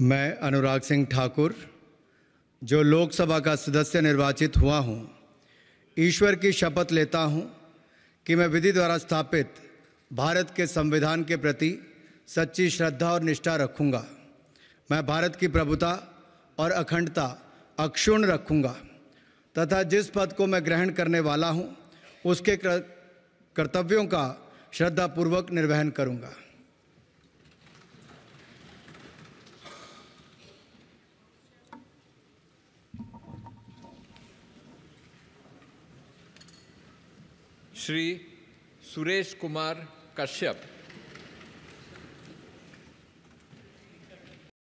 मैं अनुराग सिंह ठाकुर जो लोकसभा का सदस्य निर्वाचित हुआ हूं, ईश्वर की शपथ लेता हूं कि मैं विधि द्वारा स्थापित भारत के संविधान के प्रति सच्ची श्रद्धा और निष्ठा रखूंगा। मैं भारत की प्रभुता और अखंडता अक्षुण रखूंगा तथा जिस पद को मैं ग्रहण करने वाला हूं, उसके कर्तव्यों का श्रद्धापूर्वक निर्वहन करूँगा श्री सुरेश कुमार कश्यप